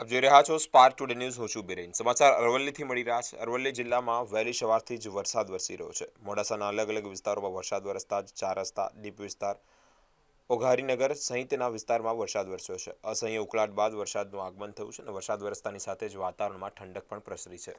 આપ જોઈ રહ્યા છો સ્પાર્ક ટુડે ન્યૂઝ હું છું બિરેન સમાચાર અરવલ્લીથી મળી રહ્યા છે અરવલ્લી જિલ્લામાં વહેલી સવારથી જ વરસાદ વરસી રહ્યો છે મોડાસાના અલગ અલગ વિસ્તારોમાં વરસાદ વરસતા જ ચાર રસ્તા ડીપ વિસ્તાર ઓઘારીનગર સહિતના વિસ્તારમાં વરસાદ વરસ્યો છે અસહ્ય ઉકળાટ બાદ વરસાદનું આગમન થયું છે અને વરસાદ વરસતાની સાથે જ વાતાવરણમાં ઠંડક પણ પ્રસરી છે